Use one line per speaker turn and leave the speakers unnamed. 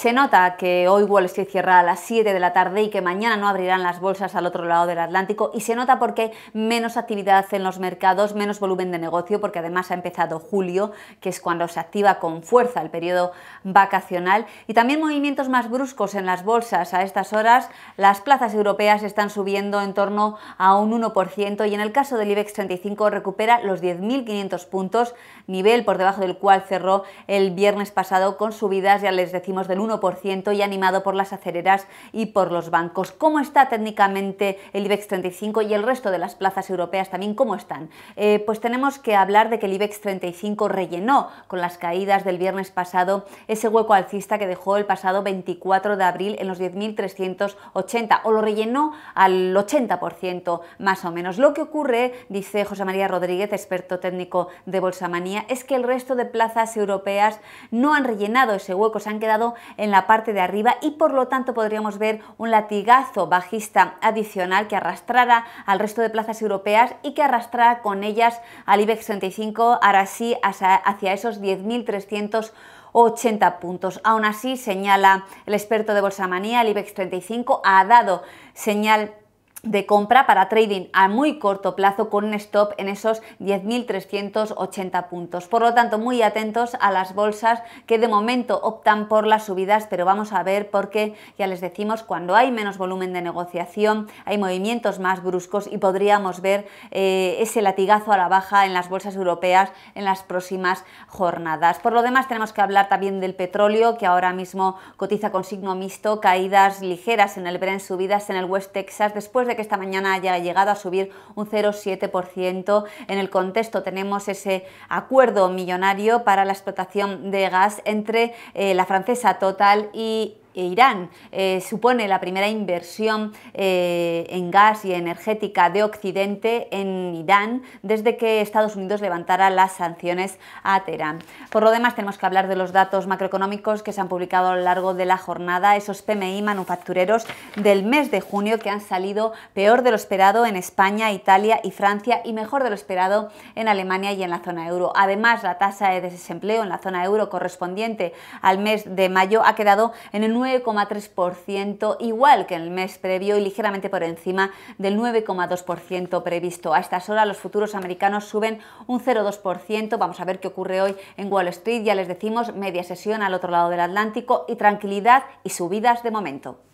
Se nota que hoy Wall Street cierra a las 7 de la tarde y que mañana no abrirán las bolsas al otro lado del Atlántico y se nota porque menos actividad en los mercados, menos volumen de negocio, porque además ha empezado julio, que es cuando se activa con fuerza el periodo vacacional y también movimientos más bruscos en las bolsas a estas horas. Las plazas europeas están subiendo en torno a un 1% y en el caso del IBEX 35 recupera los 10.500 puntos, nivel por debajo del cual cerró el viernes pasado con subidas, ya les decimos, del 1 y animado por las acereras y por los bancos. ¿Cómo está técnicamente el IBEX 35 y el resto de las plazas europeas también? ¿Cómo están? Eh, pues tenemos que hablar de que el IBEX 35 rellenó con las caídas del viernes pasado ese hueco alcista que dejó el pasado 24 de abril en los 10.380 o lo rellenó al 80% más o menos. Lo que ocurre, dice José María Rodríguez, experto técnico de Bolsamanía, es que el resto de plazas europeas no han rellenado ese hueco, se han quedado en la parte de arriba y por lo tanto podríamos ver un latigazo bajista adicional que arrastrara al resto de plazas europeas y que arrastrara con ellas al IBEX 35 ahora sí hacia, esos 10.380 puntos. Aún así, señala el experto de Bolsa Manía, el IBEX 35 ha dado señal de compra para trading a muy corto plazo con un stop en esos 10.380 puntos. Por lo tanto, muy atentos a las bolsas que de momento optan por las subidas, pero vamos a ver porque ya les decimos, cuando hay menos volumen de negociación, hay movimientos más bruscos y podríamos ver eh, ese latigazo a la baja en las bolsas europeas en las próximas jornadas. Por lo demás, tenemos que hablar también del petróleo, que ahora mismo cotiza con signo mixto, caídas ligeras en el Brent, subidas en el West Texas, después que esta mañana haya llegado a subir un 0,7%. En el contexto tenemos ese acuerdo millonario para la explotación de gas entre eh, la francesa Total y e Irán eh, supone la primera inversión eh, en gas y energética de Occidente en Irán desde que Estados Unidos levantara las sanciones a Teherán. Por lo demás, tenemos que hablar de los datos macroeconómicos que se han publicado a lo largo de la jornada, esos PMI manufactureros del mes de junio que han salido peor de lo esperado en España, Italia y Francia y mejor de lo esperado en Alemania y en la zona euro. Además, la tasa de desempleo en la zona euro correspondiente al mes de mayo ha quedado en el 9,3%, igual que en el mes previo y ligeramente por encima del 9,2% previsto. A estas horas los futuros americanos suben un 0,2%. Vamos a ver qué ocurre hoy en Wall Street. Ya les decimos, media sesión al otro lado del Atlántico y tranquilidad y subidas de momento.